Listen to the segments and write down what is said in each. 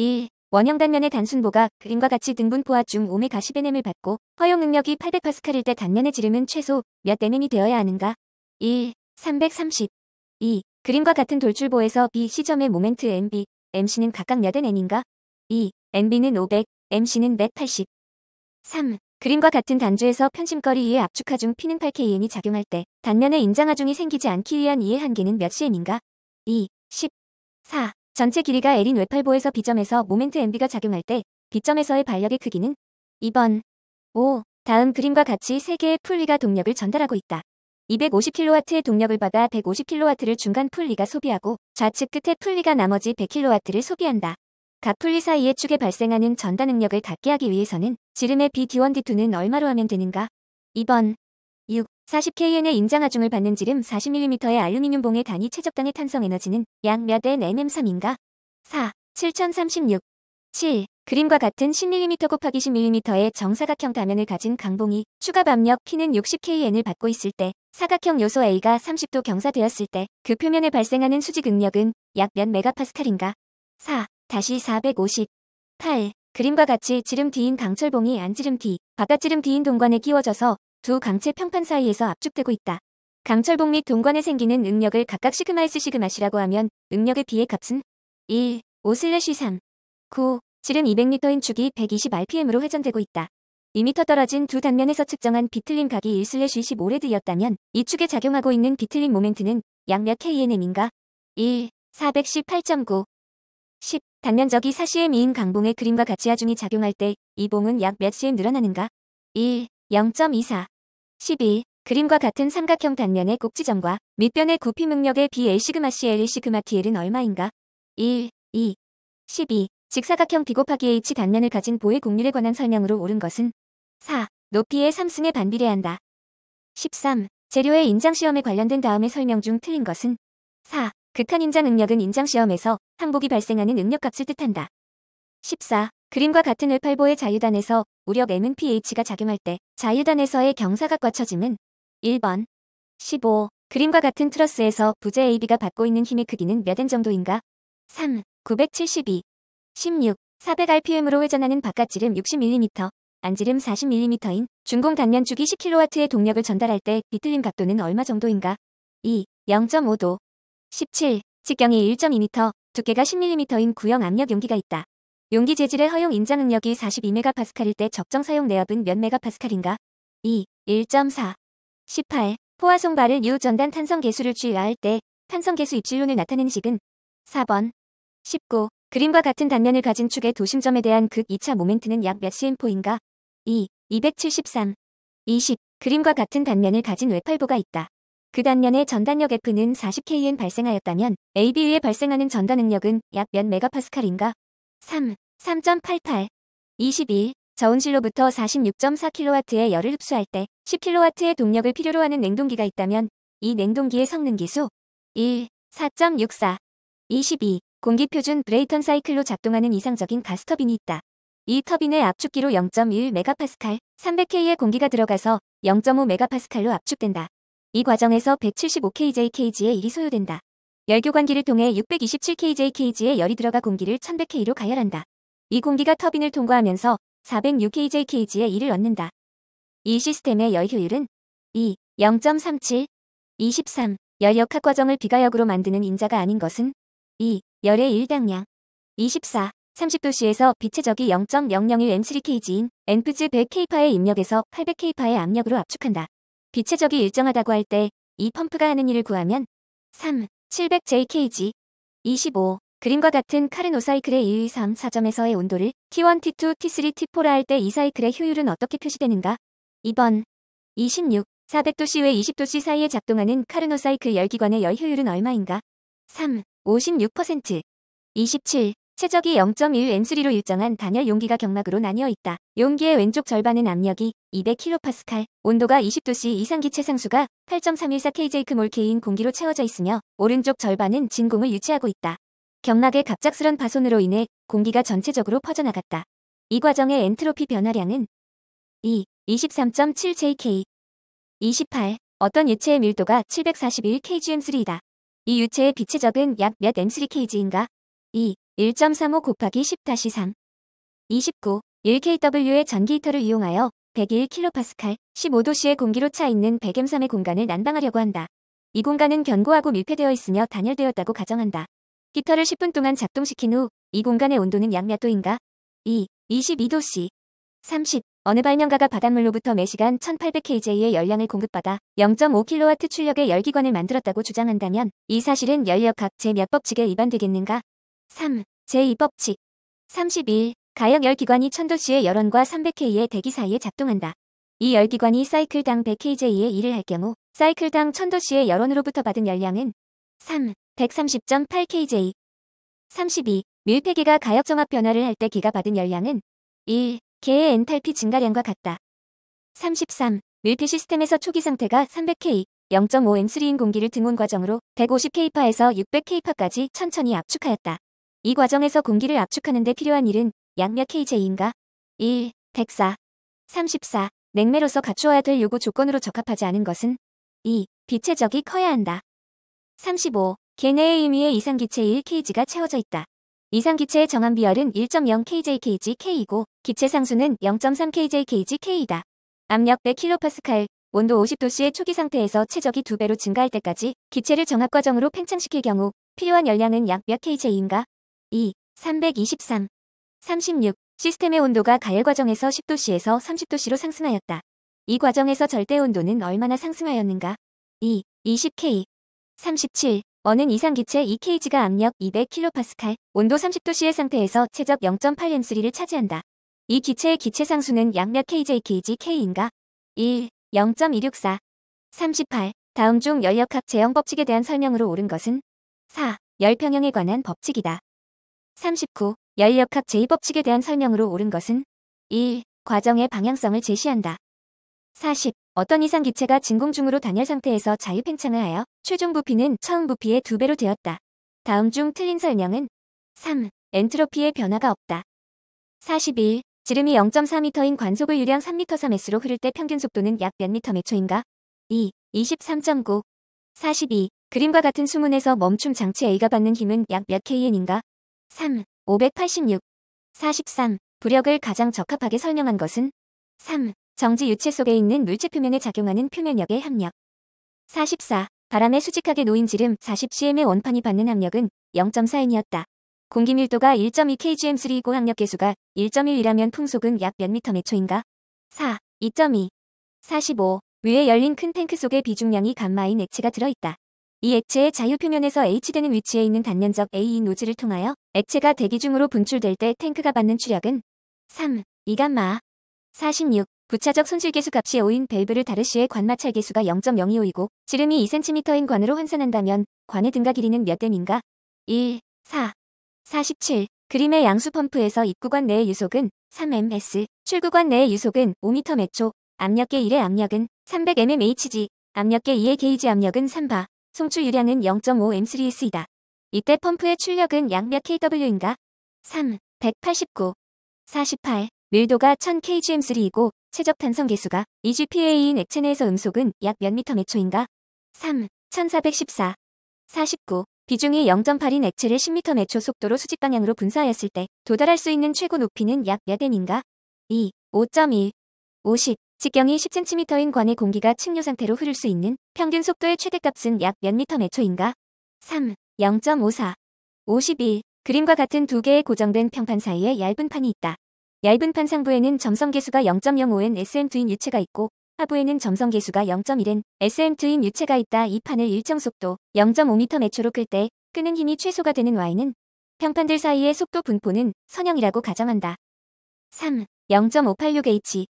1. 원형 단면의 단순 보가 그림과 같이 등분포화 중 오메가 10nm을 받고 허용 능력이 800파스칼일 때 단면의 지름은 최소 몇 nm이 되어야 하는가? 1. 330 2. 그림과 같은 돌출보에서 B 시점의 모멘트 MB, MC는 각각 몇의 n인가? 2. MB는 500, MC는 180 3. 그림과 같은 단조에서 편심거리 2의 압축하 중 P는 8KN이 작용할 때 단면의 인장하중이 생기지 않기 위한 2의 한계는 몇 CN인가? 2. 10 4. 전체 길이가 L인 외팔보에서 B점에서 모멘트 MB가 작용할 때 B점에서의 반력의 크기는 2번 5. 다음 그림과 같이 3개의 풀리가 동력을 전달하고 있다. 250kW의 동력을 받아 150kW를 중간 풀리가 소비하고 좌측 끝에 풀리가 나머지 100kW를 소비한다. 각 풀리 사이의 축에 발생하는 전단 능력을 갖게 하기 위해서는 지름의 B D1, D2는 얼마로 하면 되는가? 2번 6. 40KN의 인장하중을 받는 지름 40mm의 알루미늄 봉의 단위 최적당의 탄성 에너지는 약 몇 N NM3인가? 4. 7036. 7. 그림과 같은 10mm 곱하기 10mm의 정사각형 다면을 가진 강봉이 추가 압력 P는 60KN을 받고 있을 때 사각형 요소 A가 30도 경사되었을 때 그 표면에 발생하는 수직 응력은 약 몇 메가파스칼인가? 4. 다시 450. 8. 그림과 같이 지름 D인 강철봉이 안지름 D, 바깥지름 D인 동관에 끼워져서 두 강체 평판 사이에서 압축되고 있다. 강철봉 및 동관에 생기는 응력을 각각 시그마 스 시그마 시라고 하면 응력의 비해 값은 1, 5/3, 슬래시 9, 지름 200m인 축이 120rpm으로 회전되고 있다. 2m 떨어진 두 단면에서 측정한 비틀림 각이 1 슬래시 1 5레드였다면이 축에 작용하고 있는 비틀림 모멘트는 약 몇 knm인가? 1, 418.9, 10. 단면적이 4cm인 강봉의 그림과 같이 하중이 작용할 때 이 봉은 약 몇 cm 늘어나는가? 1, 0.24 12. 그림과 같은 삼각형 단면의 꼭지점과 밑변의 구피 능력의 BL 시그마 CL 시그마 TL은 얼마인가? 1, 2, 12. 직사각형 비 곱하기 H 단면을 가진 보의 곡률에 관한 설명으로 옳은 것은 4. 높이의 3승에 반비례한다. 13. 재료의 인장시험에 관련된 다음의 설명 중 틀린 것은 4. 극한 인장 능력은 인장시험에서 항복이 발생하는 능력값을 뜻한다. 14. 그림과 같은 을팔보의 자유단에서 우력 MNPH가 작용할 때 자유단에서의 경사각과 처짐은 1번 15. 그림과 같은 트러스에서 부재 AB가 받고 있는 힘의 크기는 몇 엔 정도인가? 3. 972 16. 400rpm으로 회전하는 바깥지름 60mm, 안지름 40mm인 중공 단면 주기 10kW의 동력을 전달할 때 비틀림 각도는 얼마 정도인가? 2. 0.5도 17. 직경이 1.2m, 두께가 10mm인 구형 압력 용기가 있다. 용기 재질의 허용 인장 능력이 42MPa일 때 적정 사용 내압은 몇 MPa인가? 2. 1.4 18. 포화송 바를 뉴 전단 탄성 개수를 주의할 때 탄성 개수 입질론을 나타내는 식은 4번 19. 그림과 같은 단면을 가진 축의 도심점에 대한 극 2차 모멘트는 약 몇 c m 인가 2. 273 20. 그림과 같은 단면을 가진 외팔보가 있다. 그 단면의 전단력 F는 40kN 발생하였다면 AB에 발생하는 전단 능력은약 몇 메가파스칼인가? 3. 3.88 22. 저온실로부터 46.4kW의 열을 흡수할 때 10kW의 동력을 필요로 하는 냉동기가 있다면 이 냉동기의 성능기수 1. 4.64 22. 공기표준 브레이턴 사이클로 작동하는 이상적인 가스터빈이 있다. 이 터빈의 압축기로 0.1MPa, 300K의 공기가 들어가서 0.5MPa로 압축된다. 이 과정에서 175kJkg의 일이 소요된다. 열교관기를 통해 627kJkg의 열이 들어가 공기를 1100K로 가열한다. 이 공기가 터빈을 통과하면서 406kJkg의 이을 얻는다. 이 시스템의 열 효율은 2, 0.37, 23, 열 역학 과정을 비가역으로 만드는 인자가 아닌 것은 2, 열의 일당량, 24, 30도씨에서 비체적이 0.001M3Kg인 엔프즈 100K파의 입력에서 800K파의 압력으로 압축한다. 비체적이 일정하다고 할 때 이 펌프가 하는 일을 구하면 3, 700JKG 25 그림과 같은 카르노 사이클의 1, 2, 3, 4점에서의 온도를 T1, T2, T3, T4라 할 때 이 사이클의 효율은 어떻게 표시되는가? 2번 26 400도씨 외 20도씨 사이에 작동하는 카르노 사이클 열기관의 열 효율은 얼마인가? 3 56% 27 최적이 0.1N3로 일정한 단열 용기가 경막으로 나뉘어 있다. 용기의 왼쪽 절반은 압력이 200kPa, 온도가 20도씨 이상 기체 상수가 8.314kJkmolK인 공기로 채워져 있으며 오른쪽 절반은 진공을 유지하고 있다. 경막의 갑작스런 파손으로 인해 공기가 전체적으로 퍼져나갔다. 이 과정의 엔트로피 변화량은 2, 23.7JK, 28, 어떤 유체의 밀도가 741kgm3이다. 이 유체의 비체적은 약 몇 M3kg인가? 2, 1.35 곱하기 10-3 다시 29. 1kW의 전기 히터를 이용하여 101kPa, 15도씨의 공기로 차 있는 103의 0 m 공간을 난방하려고 한다. 이 공간은 견고하고 밀폐되어 있으며 단열되었다고 가정한다. 히터를 10분 동안 작동시킨 후 이 공간의 온도는 약 몇 도인가? 2. 22도씨 30. 어느 발명가가 바닷물로부터 매시간 1800kJ의 열량을 공급받아 0.5kW 출력의 열기관을 만들었다고 주장한다면 이 사실은 열역학제 몇 법칙에 위반되겠는가? 3. 제2법칙 31. 가역 열기관이 천도씨의 열원과 300K의 대기 사이에 작동한다. 이 열기관이 사이클당 100kJ의 일을 할 경우 사이클당 천도씨의 열원으로부터 받은 열량은 3. 130.8kJ 32. 밀폐기가 가역 종합 변화를 할 때 기가 받은 열량은 1. 개의 엔탈피 증가량과 같다. 33. 밀폐 시스템에서 초기 상태가 300K, 0.5M3인 공기를 등온 과정으로 150K파에서 600K파까지 천천히 압축하였다. 이 과정에서 공기를 압축하는 데 필요한 일은 양몇 kJ인가? 1. 104. 34. 냉매로서 갖추어야 될 요구 조건으로 적합하지 않은 것은 2. 비체적이 커야 한다. 35. 개내의 의미의 이상기체 1kg가 채워져 있다. 이상기체의 정한 비열은 1.0kJkgK이고 기체 상수는 0.3kJkgK이다. 압력 100kPa, 온도 50도씨의 초기 상태에서 체적이 2배로 증가할 때까지 기체를 정합 과정으로 팽창시킬 경우 필요한 열량은 약 몇 kJ인가? 2. 323. 36. 시스템의 온도가 가열 과정에서 10도씨에서 30도씨로 상승하였다. 이 과정에서 절대 온도는 얼마나 상승하였는가? 2. 20K. 37. 어느 이상 기체 2kg가 압력 200kPa, 온도 30도씨의 상태에서 최적 0.8M3를 차지한다. 이 기체의 기체 상수는 양몇 kJkg K인가? 1. 0.264. 38. 다음 중열력학 제형 법칙에 대한 설명으로 옳은 것은? 4. 열평형에 관한 법칙이다. 39. 열역학 제2법칙에 대한 설명으로 옳은 것은 1. 과정의 방향성을 제시한다. 40. 어떤 이상 기체가 진공중으로 단열 상태에서 자유 팽창을 하여 최종 부피는 처음 부피의 두배로 되었다. 다음 중 틀린 설명은 3. 엔트로피의 변화가 없다. 41. 지름이 0.4m인 관속을 유량 3m3s로 흐를 때 평균 속도는 약 몇 m 터 초인가? 2. 23.9 42. 그림과 같은 수문에서 멈춤 장치 A가 받는 힘은 약 몇 kn인가? 3. 586. 43. 부력을 가장 적합하게 설명한 것은 3. 정지 유체 속에 있는 물체 표면에 작용하는 표면력의 합력 44. 바람에 수직하게 놓인 지름 40cm의 원판이 받는 합력은 0.4n이었다. 공기 밀도가 1.2kgm3이고 항력 계수가 1.1이라면 풍속은 약 몇 미터 매초인가? 4. 2.2 45. 위에 열린 큰 탱크 속에 비중량이 감마인 액체가 들어있다. 이 액체의 자유 표면에서 H되는 위치에 있는 단면적 A인 e 노즐을 통하여 액체가 대기 중으로 분출될 때 탱크가 받는 추력은 3, 2감마 46, 부차적 손실 계수 값이 5인 밸브를 다르 시에 관마찰 계수가 0.025이고 지름이 2cm인 관으로 환산한다면 관의 등가 길이는 몇 댐인가? 1, 4, 47. 그림의 양수 펌프에서 입구관 내의 유속은 3ms, 출구관 내의 유속은 5m 매 초, 압력계 1의 압력은 300mmg, h 압력계 2의 게이지 압력은 3바, 송출 유량은 0.5M3S이다. 이때 펌프의 출력은 약 몇 kW인가? 3, 189, 48, 밀도가 1000kgm3이고 최적 탄성 개수가 EGPA인 액체 내에서 음속은 약 몇 미터 매초인가? 3, 1414, 49, 비중이 0.8인 액체를 10m 매초 속도로 수직 방향으로 분사하였을 때 도달할 수 있는 최고 높이는 약 몇 m 인가 2, 5.1, 50, 직경이 10cm인 관의 공기가 침류 상태로 흐를 수 있는 평균 속도의 최대값은 약 몇 미터 매초인가? 3. 0.54 51. 그림과 같은 두 개의 고정된 평판 사이에 얇은 판이 있다. 얇은 판 상부에는 점성계수가 0 0 5 n SM2인 유체가 있고 하부에는 점성계수가 0 1 n SM2인 유체가 있다. 이 판을 일정 속도 0.5m 매초로 끌 때 끄는 힘이 최소가 되는 Y는 평판들 사이의 속도 분포는 선형이라고 가정한다. 3. 0.586H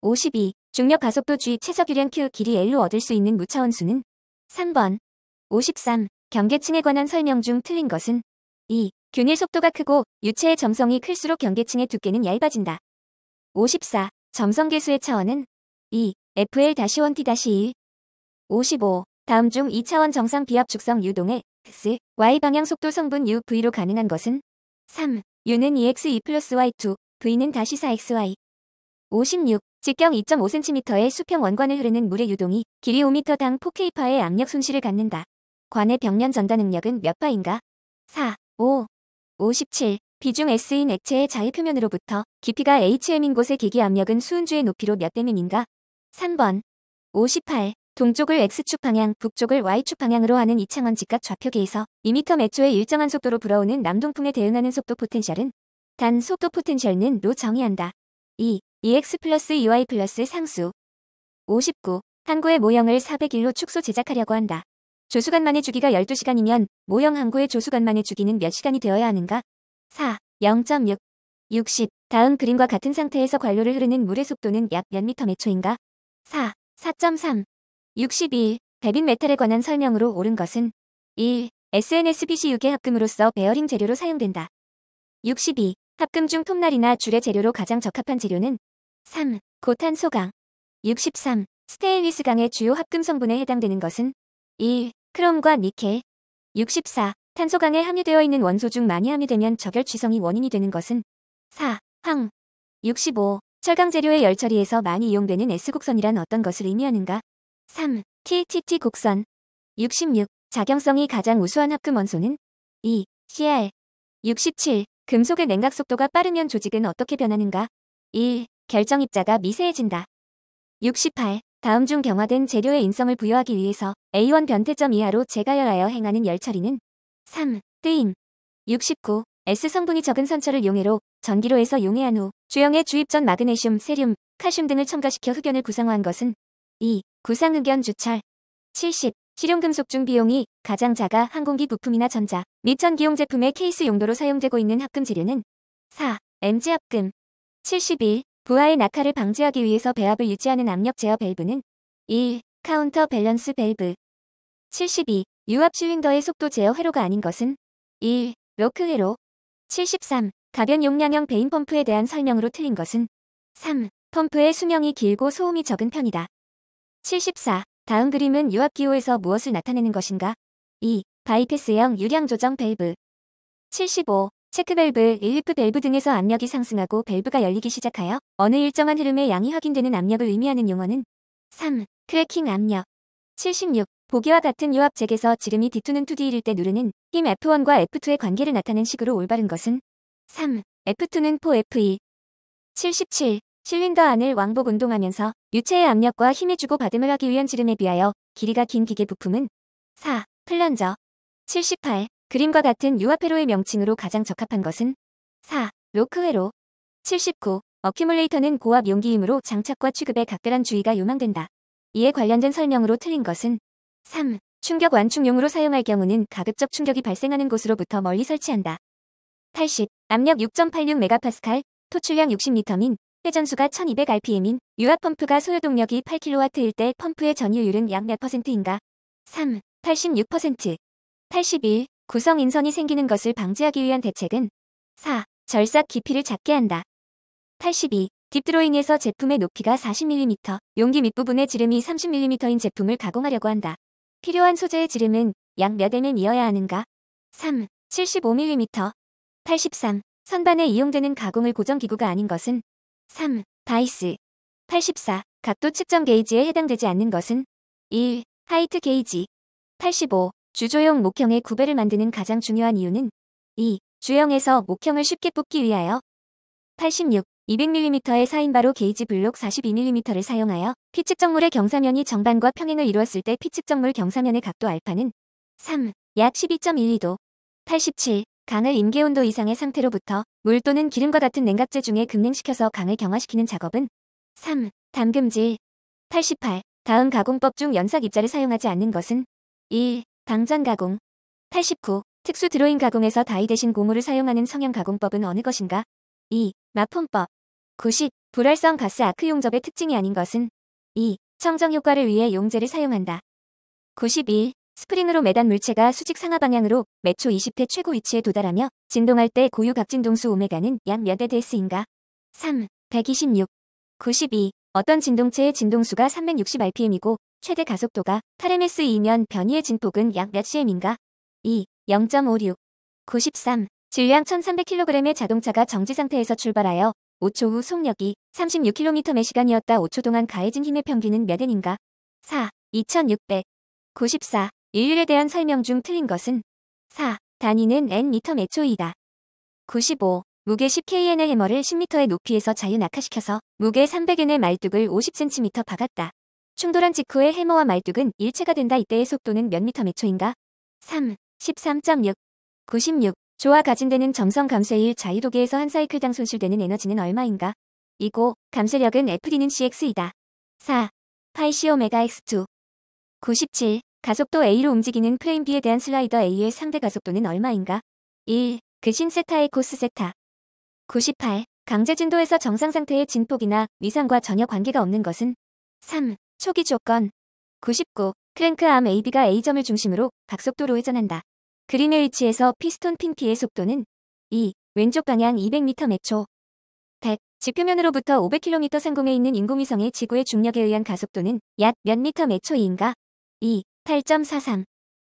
52. 중력 가속도 G 최소규량 Q 길이 L로 얻을 수 있는 무차원 수는? 3번. 53. 경계층에 관한 설명 중 틀린 것은? 2. 균일 속도가 크고 유체의 점성이 클수록 경계층의 두께는 얇아진다. 54. 점성 계수의 차원은? 2. FL-1T-1 55. 다음 중 2차원 정상 비합 축성 유동의 X, Y 방향 속도 성분 U, V로 가능한 것은? 3. U는 e x 2 e 플러스 Y2, V는 다시 4XY. 56. 직경 2.5cm의 수평 원관을 흐르는 물의 유동이 길이 5m당 4K파의 압력 손실을 갖는다. 관의 벽면 전단 능력은 몇 파인가? 4, 5, 57. 비중 S인 액체의 자해 표면으로부터 깊이가 HM인 곳의 기기 압력은 수은주의 높이로 몇 대면인가? 3번. 58. 동쪽을 X축 방향, 북쪽을 Y축 방향으로 하는 이창원 직각 좌표계에서 2m 매초의 일정한 속도로 불어오는 남동풍에 대응하는 속도 포텐셜은 단 속도 포텐셜은 로 정의한다. 2. EX 플러스 UI 플러스 상수 59. 항구의 모형을 400일로 축소 제작하려고 한다. 조수간만의 주기가 12시간이면 모형 항구의 조수간만의 주기는 몇 시간이 되어야 하는가? 4. 0.6 60. 다음 그림과 같은 상태에서 관료를 흐르는 물의 속도는 약 몇 미터 매초인가? 4. 4.3 62. 베빈 메탈에 관한 설명으로 옳은 것은 1. SNSBC 6의 합금으로서 베어링 재료로 사용된다. 62. 합금 중 톱날이나 줄의 재료로 가장 적합한 재료는 3. 고탄소강 63. 스테인리스 강의 주요 합금 성분에 해당되는 것은 1. 크롬과 니켈 64. 탄소강에 함유되어 있는 원소 중 많이 함유되면 저결 취성이 원인이 되는 것은 4. 황 65. 철강 재료의 열처리에서 많이 이용되는 S곡선이란 어떤 것을 의미하는가? 3. TTT 곡선 66. 자경성이 가장 우수한 합금 원소는 2. Cr 67. 금속의 냉각 속도가 빠르면 조직은 어떻게 변하는가? 1. 결정입자가 미세해진다. 68. 다음 중 경화된 재료의 인성을 부여하기 위해서 A1 변태점 이하로 재가열하여 행하는 열처리는 3. 뜨임 69. S 성분이 적은 선철을 용해로 전기로에서 용해한 후주형의 주입 전 마그네슘, 세륨, 칼슘 등을 첨가시켜 흑연을 구성화한 것은 2. 구상흑연 주철 70. 실용금속 중 비용이 가장 작아 항공기 부품이나 전자 및 전기용 제품의 케이스 용도로 사용되고 있는 합금 재료는 4. MG합금 71. 부하의 낙하를 방지하기 위해서 배합을 유지하는 압력 제어 밸브는 1. 카운터 밸런스 밸브 72. 유압 실린더의 속도 제어 회로가 아닌 것은 1. 로크 회로 73. 가변 용량형 베인 펌프에 대한 설명으로 틀린 것은 3. 펌프의 수명이 길고 소음이 적은 편이다. 74. 다음 그림은 유압 기호에서 무엇을 나타내는 것인가? 2. 바이패스형 유량 조정 밸브 75. 체크밸브, 릴리프 밸브 등에서 압력이 상승하고 밸브가 열리기 시작하여 어느 일정한 흐름의 양이 확인되는 압력을 의미하는 용어는 3. 크래킹 압력 76. 보기와 같은 요압잭에서 지름이 D2는 2D일 때 누르는 힘 F1과 F2의 관계를 나타낸 식으로 올바른 것은 3. F2는 4F2 77. 실린더 안을 왕복 운동하면서 유체의 압력과 힘의 주고받음을 하기 위한 지름에 비하여 길이가 긴 기계 부품은 4. 플런저 78. 그림과 같은 유화회로의 명칭으로 가장 적합한 것은 4. 로크회로 79. 어큐뮬레이터는 고압 용기이므로 장착과 취급에 각별한 주의가 요망된다. 이에 관련된 설명으로 틀린 것은 3. 충격 완충용으로 사용할 경우는 가급적 충격이 발생하는 곳으로부터 멀리 설치한다. 80. 압력 6.86MPa, 토출량 6 0 m 인 회전수가 1200rpm인 유압펌프가 소요동력이 8kW일 때 펌프의 전유율은 약 몇 퍼센트인가? 3. 86% 81. 구성 인선이 생기는 것을 방지하기 위한 대책은 4. 절삭 깊이를 작게 한다. 82. 딥드로잉에서 제품의 높이가 40mm, 용기 밑부분의 지름이 30mm인 제품을 가공하려고 한다. 필요한 소재의 지름은 약몇 mm 이어야 하는가? 3. 75mm 83. 선반에 이용되는 가공을 고정기구가 아닌 것은 3. 바이스 84. 각도 측정 게이지에 해당되지 않는 것은 1. 하이트 게이지 85. 주조형 목형의 구배를 만드는 가장 중요한 이유는 2. 주형에서 목형을 쉽게 뽑기 위하여 86, 200mm의 사인바로 게이지 블록 42mm를 사용하여 피측정물의 경사면이 정반과 평행을 이루었을 때 피측정물 경사면의 각도 알파는 3. 약 12.12도 87. 강을 임계온도 이상의 상태로부터 물 또는 기름과 같은 냉각제 중에 급냉시켜서 강을 경화시키는 작업은 3. 담금질 88. 다음 가공법 중 연삭 입자를 사용하지 않는 것은 1. 당전 가공 89. 특수 드로잉 가공에서 다이 대신 고무를 사용하는 성형 가공법은 어느 것인가? 2. 마품법 90. 불활성 가스 아크 용접의 특징이 아닌 것은 2. 청정 효과를 위해 용제를 사용한다. 91. 스프링으로 매단 물체가 수직 상하 방향으로 매초 20회 최고 위치에 도달하며 진동할 때 고유 각진동수 오메가는 약몇 에드S인가? 3. 126. 92. 어떤 진동체의 진동수가 360rpm이고 최대 가속도가 8 m s 이면 변이의 진폭은 약 몇 cm인가? 2. 0.56 93. 질량 1300kg의 자동차가 정지 상태에서 출발하여 5초 후 속력이 36km/시간이었다 5초 동안 가해진 힘의 평균은 몇엔인가 4. 2600 94. 일률에 대한 설명 중 틀린 것은 4. 단위는 nm/초이다. 95. 무게 10kn의 해머를 10m의 높이에서 자유 낙하시켜서 무게 300n의 말뚝을 50cm 박았다. 충돌한 직후에 해머와 말뚝은 일체가 된다 이때의 속도는 몇 미터 몇 초인가? 3, 13.6, 96. 조와 가진되는 점성 감쇄일 자유로계에서한 사이클당 손실되는 에너지는 얼마인가? 이고 감쇄력은 FD는 CX이다. 4. 파이시 오메가 X2 97. 가속도 A로 움직이는 프레임 B에 대한 슬라이더 A의 상대 가속도는 얼마인가? 1. 그신 세타의 코스 세타 98. 강제 진도에서 정상 상태의 진폭이나 위상과 전혀 관계가 없는 것은? 3. 초기 조건 99. 크랭크암 AB가 A점을 중심으로 각속도로 회전한다. 그림의 위치에서 피스톤 핀피의 속도는 2. 왼쪽 방향 200m 매초 100. 지표면으로부터 500km 상공에 있는 인공위성의 지구의 중력에 의한 가속도는 약 몇 m 매초인가? 2 2. 8.43